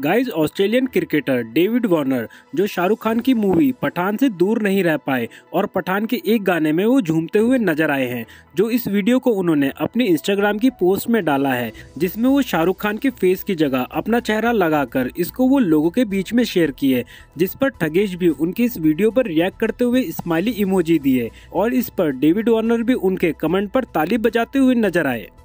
guys Australian cricketer David Warner जो शाहरुख खान की movie Pathan से दूर नहीं रह पाए और पठान के एक गाने में वो झूमते हुए नजर आए हैं जो इस वीडियो को उन्होंने अपने इंस्टाग्राम की पोस्ट में डाला है जिसमें वो शाहरुख खान के फेस की जगह अपना चेहरा लगाकर इसको वो लोगों के बीच में शेयर किए जिस पर ठगेश भी उनकी इस वीडियो पर रिएक्ट करते हुए स्माइली इमोजी दिए और इस पर डेविड वार्नर भी उनके कमेंट पर ताली बजाते हुए नजर आए